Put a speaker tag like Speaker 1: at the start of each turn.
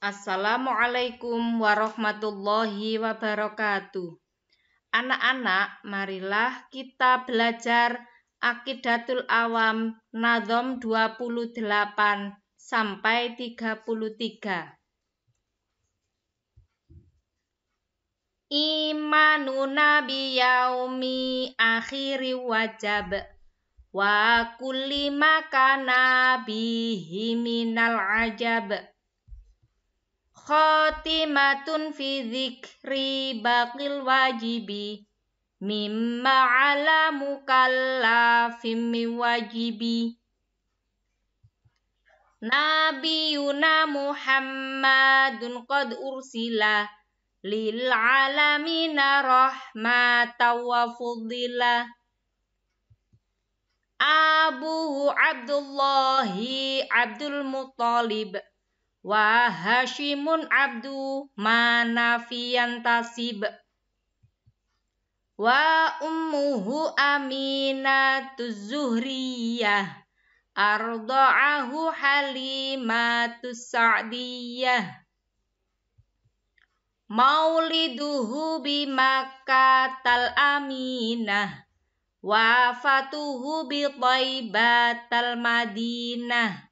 Speaker 1: Assalamualaikum warahmatullahi wabarakatuh. Anak-anak, marilah kita belajar Akidatul Awam Nadom 28 sampai 33. Imanu Nabi Yaumi akhiri wajab wa kulli makana bihi minal ajab khatimatun fi dzikri baqil wajibi mimma ala mukallafim wajibi Nabiyuna Muhammadun qad ursila lil alamina rahmatan wa fudila Abu Abdullahi Abdul Muttalib wa hashimun abdu manafian tasib wa ummuhu aminatu zuhriyah arda'ahu halimatu sa'diyah mauliduhu bimakatal aminah wafatuhu bi taibatal madinah